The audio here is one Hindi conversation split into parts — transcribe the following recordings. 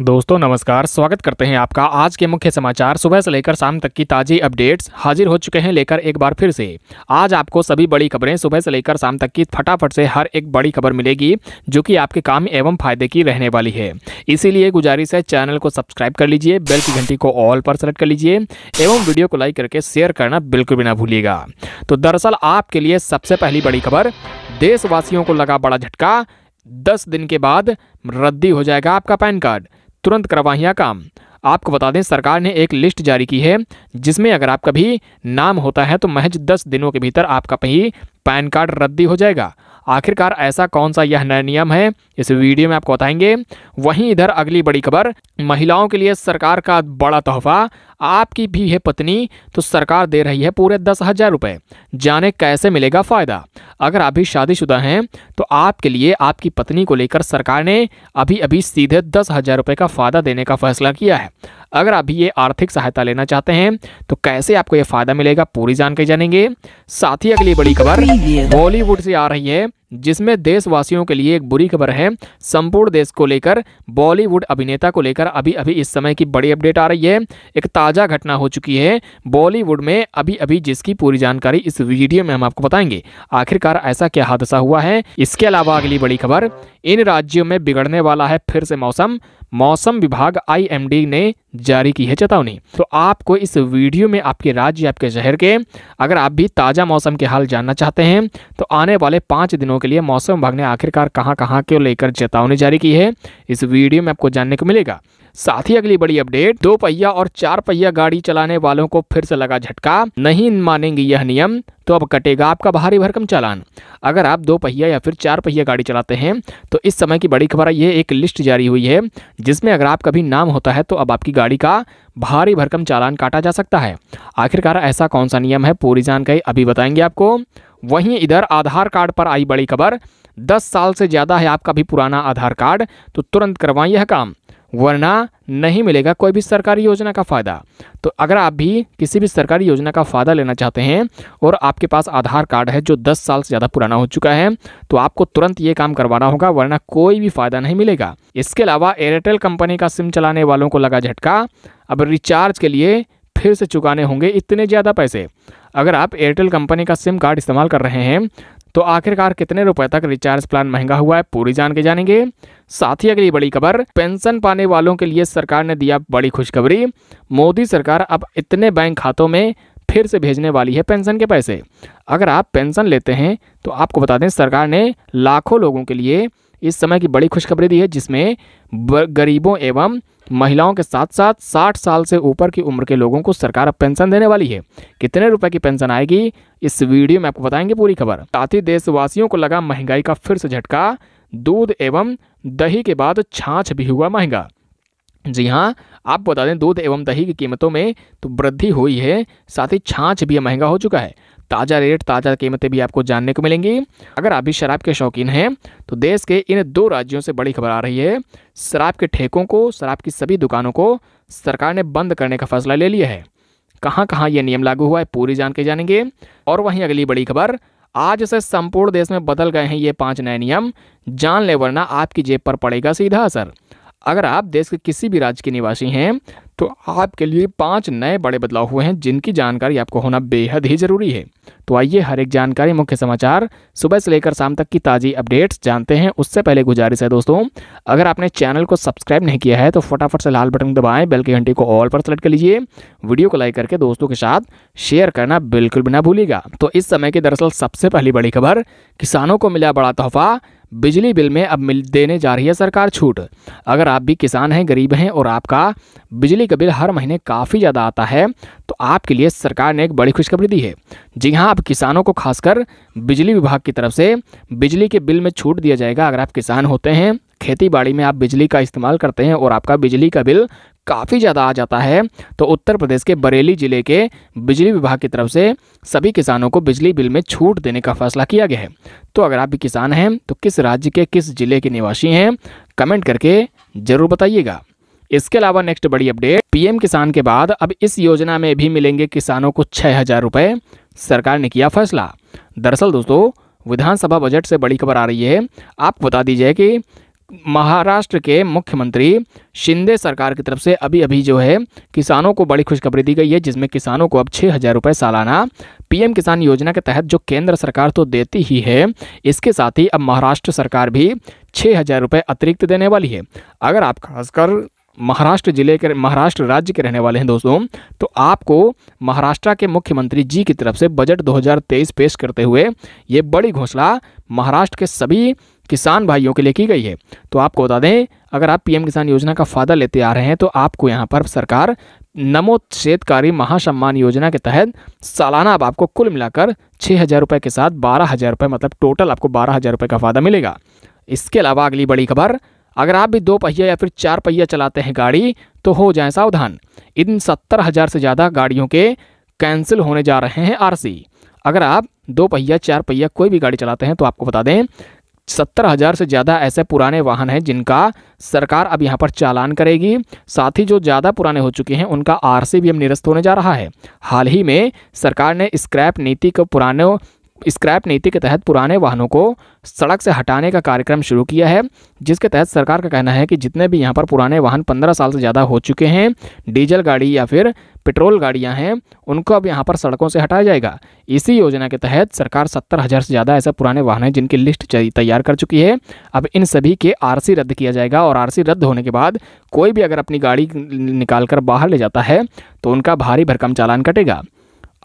दोस्तों नमस्कार स्वागत करते हैं आपका आज के मुख्य समाचार सुबह से लेकर शाम तक की ताज़ी अपडेट्स हाजिर हो चुके हैं लेकर एक बार फिर से आज आपको सभी बड़ी खबरें सुबह से लेकर शाम तक की फटाफट से हर एक बड़ी खबर मिलेगी जो कि आपके काम एवं फायदे की रहने वाली है इसीलिए गुजारिश है चैनल को सब्सक्राइब कर लीजिए बेल की घंटी को ऑल पर सेलेक्ट कर लीजिए एवं वीडियो को लाइक करके शेयर करना बिल्कुल भी ना भूलिएगा तो दरअसल आपके लिए सबसे पहली बड़ी खबर देशवासियों को लगा बड़ा झटका दस दिन के बाद रद्दी हो जाएगा आपका पैन कार्ड तुरंत करवाएं काम आपको बता दें सरकार ने एक लिस्ट जारी की है जिसमें अगर आपका भी नाम होता है तो महज दस दिनों के भीतर आपका भी पैन कार्ड रद्दी हो जाएगा आखिरकार ऐसा कौन सा यह नया नियम है इस वीडियो में आपको बताएंगे वहीं इधर अगली बड़ी खबर महिलाओं के लिए सरकार का बड़ा तोहफा आपकी भी है पत्नी तो सरकार दे रही है पूरे दस हज़ार रुपये जाने कैसे मिलेगा फ़ायदा अगर आप भी शादीशुदा हैं तो आपके लिए आपकी पत्नी को लेकर सरकार ने अभी अभी सीधे दस हज़ार रुपये का फ़ायदा देने का फैसला किया है अगर आप भी ये आर्थिक सहायता लेना चाहते हैं तो कैसे आपको ये फ़ायदा मिलेगा पूरी जानकारी जानेंगे साथ ही अगली बड़ी खबर बॉलीवुड से आ रही है जिसमें देशवासियों के लिए एक बुरी खबर है संपूर्ण देश को लेकर बॉलीवुड अभिनेता को लेकर अभी अभी इस समय की बड़ी अपडेट आ रही है एक ताज़ा ताज़ा घटना हो चुकी है बॉलीवुड में अभी अभी जिसकी पूरी जानकारी इस वीडियो में हम आपको बताएंगे आखिरकार ऐसा क्या हादसा हुआ है इसके अलावा अगली बड़ी खबर इन राज्यों में बिगड़ने वाला है फिर से मौसम मौसम विभाग आई ने जारी की है चेतावनी तो आपको इस वीडियो में आपके राज्य आपके शहर के अगर आप भी ताज़ा मौसम के हाल जानना चाहते हैं तो आने वाले पांच दिनों के लिए मौसम विभाग ने आखिरकार कहां कहां के लेकर चेतावनी जारी की है इस वीडियो में आपको जानने को मिलेगा साथ ही अगली बड़ी अपडेट दो पहिया और चार पहिया गाड़ी चलाने वालों को फिर से लगा झटका नहीं मानेंगे यह नियम तो अब कटेगा आपका भारी भरकम चालान अगर आप दो पहिया या फिर चार पहिया गाड़ी चलाते हैं तो इस समय की बड़ी खबर यह एक लिस्ट जारी हुई है जिसमें अगर आपका भी नाम होता है तो अब आपकी गाड़ी का भारी भरकम चालान काटा जा सकता है आखिरकार ऐसा कौन सा नियम है पूरी जानकारी अभी बताएंगे आपको वहीं इधर आधार कार्ड पर आई बड़ी खबर दस साल से ज़्यादा है आपका भी पुराना आधार कार्ड तो तुरंत करवाएं यह काम वरना नहीं मिलेगा कोई भी सरकारी योजना का फ़ायदा तो अगर आप भी किसी भी सरकारी योजना का फ़ायदा लेना चाहते हैं और आपके पास आधार कार्ड है जो 10 साल से ज़्यादा पुराना हो चुका है तो आपको तुरंत ये काम करवाना होगा वरना कोई भी फ़ायदा नहीं मिलेगा इसके अलावा एयरटेल कंपनी का सिम चलाने वालों को लगा झटका अब रिचार्ज के लिए फिर से चुकाने होंगे इतने ज़्यादा पैसे अगर आप एयरटेल कंपनी का सिम कार्ड इस्तेमाल कर रहे हैं तो आखिरकार कितने रुपए तक रिचार्ज प्लान महंगा हुआ है पूरी जान के जानेंगे साथ ही अगली बड़ी खबर पेंशन पाने वालों के लिए सरकार ने दिया बड़ी खुशखबरी मोदी सरकार अब इतने बैंक खातों में फिर से भेजने वाली है पेंशन के पैसे अगर आप पेंशन लेते हैं तो आपको बता दें सरकार ने लाखों लोगों के लिए इस समय की बड़ी खुशखबरी दी है जिसमें गरीबों एवं महिलाओं के साथ साथ 60 साल से ऊपर की उम्र के लोगों को सरकार अब पेंशन देने वाली है कितने रुपए की पेंशन आएगी इस वीडियो में आपको बताएंगे पूरी खबर साथ ही देशवासियों को लगा महंगाई का फिर से झटका दूध एवं दही के बाद छाछ भी हुआ महंगा जी हाँ आप बता दें दूध एवं दही की कीमतों में तो वृद्धि हुई है साथ ही छाछ भी महंगा हो चुका है ताज़ा रेट ताज़ा कीमतें भी आपको जानने को मिलेंगी अगर आप भी शराब के शौकीन हैं तो देश के इन दो राज्यों से बड़ी खबर आ रही है शराब के ठेकों को शराब की सभी दुकानों को सरकार ने बंद करने का फैसला ले लिया है कहाँ कहाँ ये नियम लागू हुआ है पूरी जान के जानेंगे और वहीं अगली बड़ी खबर आज से संपूर्ण देश में बदल गए हैं ये पांच नए नियम जान ले वरना आपकी जेब पर पड़ेगा सीधा असर अगर आप देश के किसी भी राज्य के निवासी हैं तो आपके लिए पांच नए बड़े बदलाव हुए हैं जिनकी जानकारी आपको होना बेहद ही जरूरी है तो आइए हर एक जानकारी मुख्य समाचार सुबह से लेकर शाम तक की ताज़ी अपडेट्स जानते हैं उससे पहले गुजारिश है दोस्तों अगर आपने चैनल को सब्सक्राइब नहीं किया है तो फटाफट से लाल बटन दबाएं बेल की घंटी को ऑल पर सेलेक्ट कर लीजिए वीडियो को लाइक करके दोस्तों के साथ शेयर करना बिल्कुल भी ना भूलिएगा तो इस समय की दरअसल सबसे पहली बड़ी खबर किसानों को मिला बड़ा तोहफा बिजली बिल में अब मिल देने जा रही है सरकार छूट अगर आप भी किसान हैं गरीब हैं और आपका बिजली का बिल हर महीने काफ़ी ज़्यादा आता है तो आपके लिए सरकार ने एक बड़ी खुशखबरी दी है जी हाँ अब किसानों को खासकर बिजली विभाग की तरफ से बिजली के बिल में छूट दिया जाएगा अगर आप किसान होते हैं खेती बाड़ी में आप बिजली का इस्तेमाल करते हैं और आपका बिजली का बिल काफ़ी ज़्यादा आ जाता है तो उत्तर प्रदेश के बरेली ज़िले के बिजली विभाग की तरफ से सभी किसानों को बिजली बिल में छूट देने का फैसला किया गया है तो अगर आप भी किसान हैं तो किस राज्य के किस ज़िले के निवासी हैं कमेंट करके ज़रूर बताइएगा इसके अलावा नेक्स्ट बड़ी अपडेट पीएम किसान के बाद अब इस योजना में भी मिलेंगे किसानों को छः हज़ार रुपये सरकार ने किया फैसला दरअसल दोस्तों विधानसभा बजट से बड़ी खबर आ रही है आप बता दीजिए कि महाराष्ट्र के मुख्यमंत्री शिंदे सरकार की तरफ से अभी अभी जो है किसानों को बड़ी खुशखबरी दी गई है जिसमें किसानों को अब छः हज़ार रुपये सालाना पीएम किसान योजना के तहत जो केंद्र सरकार तो देती ही है इसके साथ ही अब महाराष्ट्र सरकार भी छः हज़ार रुपये अतिरिक्त देने वाली है अगर आप खासकर महाराष्ट्र जिले के महाराष्ट्र राज्य के रहने वाले हैं दोस्तों तो आपको महाराष्ट्र के मुख्यमंत्री जी की तरफ से बजट 2023 पेश करते हुए ये बड़ी घोषणा महाराष्ट्र के सभी किसान भाइयों के लिए की गई है तो आपको बता दें अगर आप पीएम किसान योजना का फ़ायदा लेते आ रहे हैं तो आपको यहाँ पर सरकार नमो शेतकारी महासम्मान योजना के तहत सालाना अब आपको कुल मिलाकर छः हज़ार रुपये के साथ बारह हज़ार रुपये मतलब टोटल आपको बारह हज़ार रुपये का फ़ायदा मिलेगा इसके अलावा अगली बड़ी खबर अगर आप भी दो पहिया या फिर चार पहिया चलाते हैं गाड़ी तो हो जाए सावधान इन सत्तर हज़ार से ज़्यादा गाड़ियों के कैंसिल होने जा रहे हैं आरसी अगर आप दो पहिया चार पहिया कोई भी गाड़ी चलाते हैं तो आपको बता दें सत्तर हज़ार से ज़्यादा ऐसे पुराने वाहन हैं जिनका सरकार अब यहाँ पर चालान करेगी साथ ही जो ज़्यादा पुराने हो चुके हैं उनका आर भी अब निरस्त होने जा रहा है हाल ही में सरकार ने स्क्रैप नीति को पुराने स्क्रैप नीति के तहत पुराने वाहनों को सड़क से हटाने का कार्यक्रम शुरू किया है जिसके तहत सरकार का कहना है कि जितने भी यहाँ पर पुराने वाहन पंद्रह साल से ज़्यादा हो चुके हैं डीजल गाड़ी या फिर पेट्रोल गाड़ियाँ हैं उनको अब यहाँ पर सड़कों से हटाया जाएगा इसी योजना के तहत सरकार सत्तर हज़ार से ज़्यादा ऐसे पुराने वाहन हैं जिनकी लिस्ट तैयार कर चुकी है अब इन सभी के आर रद्द किया जाएगा और आर रद्द होने के बाद कोई भी अगर अपनी गाड़ी निकाल कर बाहर ले जाता है तो उनका भारी भरकम चालान कटेगा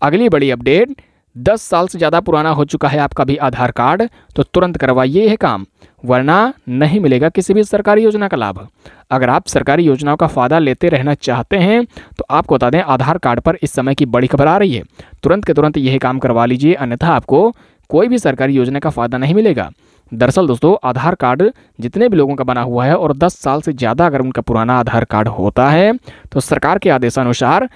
अगली बड़ी अपडेट दस साल से ज़्यादा पुराना हो चुका है आपका भी आधार कार्ड तो तुरंत करवाइए यह काम वरना नहीं मिलेगा किसी भी सरकारी योजना का लाभ अगर आप सरकारी योजनाओं का फ़ायदा लेते रहना चाहते हैं तो आपको बता दें आधार कार्ड पर इस समय की बड़ी खबर आ रही है तुरंत के तुरंत यह काम करवा लीजिए अन्यथा आपको कोई भी सरकारी योजना का फ़ायदा नहीं मिलेगा दरअसल दोस्तों आधार कार्ड जितने भी लोगों का बना हुआ है और दस साल से ज़्यादा अगर उनका पुराना आधार कार्ड होता है तो सरकार के आदेशानुसार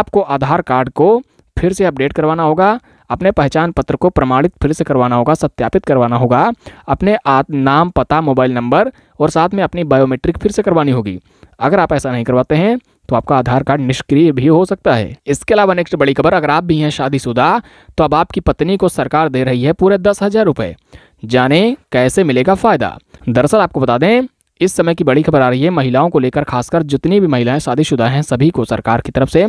आपको आधार कार्ड को फिर से अपडेट करवाना होगा अपने पहचान पत्र को प्रमाणित फिर से करवाना होगा सत्यापित करवाना होगा अपने नाम पता मोबाइल नंबर और साथ में अपनी बायोमेट्रिक फिर से करवानी होगी अगर आप ऐसा नहीं करवाते हैं तो आपका आधार कार्ड निष्क्रिय भी हो सकता है इसके अलावा नेक्स्ट बड़ी खबर अगर आप भी हैं शादीशुदा तो अब आपकी पत्नी को सरकार दे रही है पूरे दस हजार रुपये जाने कैसे मिलेगा फ़ायदा दरअसल आपको बता दें इस समय की बड़ी खबर आ रही है महिलाओं को लेकर खासकर जितनी भी महिलाएं शादीशुदा हैं सभी को सरकार की तरफ से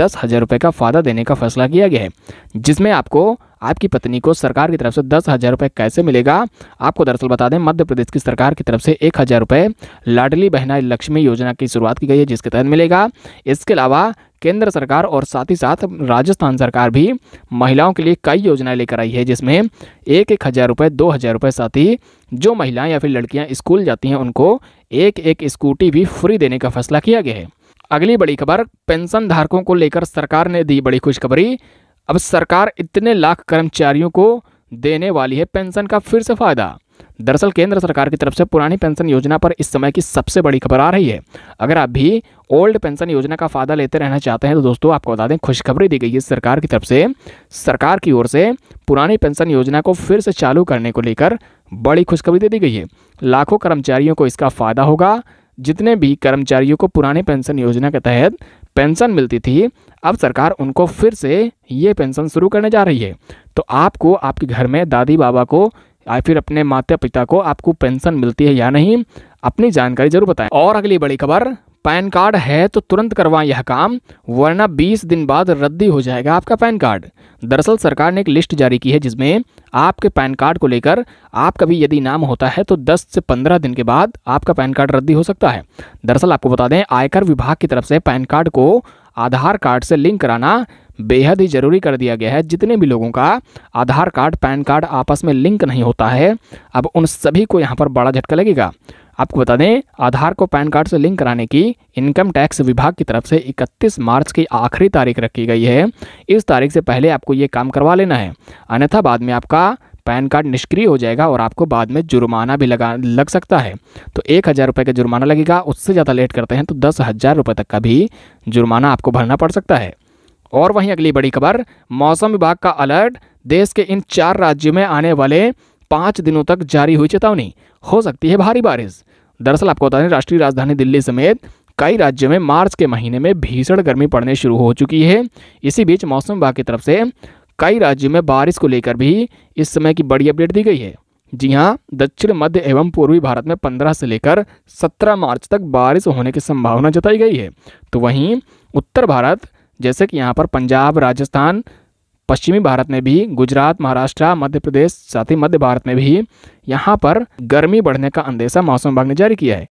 दस हज़ार रुपये का फायदा देने का फैसला किया गया है जिसमें आपको आपकी पत्नी को सरकार की तरफ से दस हज़ार रुपये कैसे मिलेगा आपको दरअसल बता दें मध्य प्रदेश की सरकार की तरफ से एक हज़ार रुपये लाडली बहना लक्ष्मी योजना की शुरुआत की गई है जिसके तहत मिलेगा इसके अलावा केंद्र सरकार और साथ ही साथ राजस्थान सरकार भी महिलाओं के लिए कई योजनाएं लेकर आई है जिसमें एक एक हज़ार रुपये दो हज़ार रुपये साथ ही जो महिलाएं या फिर लड़कियां स्कूल जाती हैं उनको एक एक स्कूटी भी फ्री देने का फैसला किया गया है अगली बड़ी खबर पेंशन धारकों को लेकर सरकार ने दी बड़ी खुशखबरी अब सरकार इतने लाख कर्मचारियों को देने वाली है पेंशन का फिर से फायदा दरअसल केंद्र सरकार की तरफ से पुरानी पेंशन योजना पर इस समय की सबसे बड़ी खबर आ रही है अगर आप भी ओल्ड पेंशन योजना का फ़ायदा लेते रहना चाहते हैं तो दोस्तों आपको बता दें खुशखबरी दी गई है सरकार की तरफ से सरकार की ओर से पुरानी पेंशन योजना को फिर से चालू करने को लेकर बड़ी खुशखबरी दे दी गई है लाखों कर्मचारियों को इसका फ़ायदा होगा जितने भी कर्मचारियों को पुराने पेंशन योजना के तहत पेंशन मिलती थी अब सरकार उनको फिर से ये पेंशन शुरू करने जा रही है तो आपको आपके घर में दादी बाबा को या फिर अपने माता पिता को आपको पेंशन मिलती है या नहीं अपनी जानकारी जरूर बताएं और अगली बड़ी खबर पैन कार्ड है तो तुरंत करवाएं यह काम वरना 20 दिन बाद रद्दी हो जाएगा आपका पैन कार्ड दरअसल सरकार ने एक लिस्ट जारी की है जिसमें आपके पैन कार्ड को लेकर आपका भी यदि नाम होता है तो 10 से 15 दिन के बाद आपका पैन कार्ड रद्दी हो सकता है दरअसल आपको बता दें आयकर विभाग की तरफ से पैन कार्ड को आधार कार्ड से लिंक कराना बेहद ही ज़रूरी कर दिया गया है जितने भी लोगों का आधार कार्ड पैन कार्ड आपस में लिंक नहीं होता है अब उन सभी को यहाँ पर बड़ा झटका लगेगा आपको बता दें आधार को पैन कार्ड से लिंक कराने की इनकम टैक्स विभाग की तरफ से 31 मार्च की आखिरी तारीख रखी गई है इस तारीख से पहले आपको ये काम करवा लेना है अन्यथा बाद में आपका पैन कार्ड निष्क्रिय हो जाएगा और आपको बाद में जुर्माना भी लगा लग सकता है तो एक हज़ार रुपये का जुर्माना लगेगा उससे ज़्यादा लेट करते हैं तो दस हज़ार रुपये तक का भी जुर्माना आपको भरना पड़ सकता है और वहीं अगली बड़ी खबर मौसम विभाग का अलर्ट देश के इन चार राज्यों में आने वाले पाँच दिनों तक जारी हुई चेतावनी हो सकती है भारी बारिश दरअसल आपको बता दें राष्ट्रीय राजधानी दिल्ली समेत कई राज्यों में मार्च के महीने में भीषण गर्मी पड़ने शुरू हो चुकी है इसी बीच मौसम विभाग की तरफ से कई राज्यों में बारिश को लेकर भी इस समय की बड़ी अपडेट दी गई है जी हाँ दक्षिण मध्य एवं पूर्वी भारत में 15 से लेकर 17 मार्च तक बारिश होने की संभावना जताई गई है तो वहीं उत्तर भारत जैसे कि यहाँ पर पंजाब राजस्थान पश्चिमी भारत में भी गुजरात महाराष्ट्र मध्य प्रदेश साथ ही मध्य भारत में भी यहाँ पर गर्मी बढ़ने का अंदेशा मौसम विभाग ने जारी किया है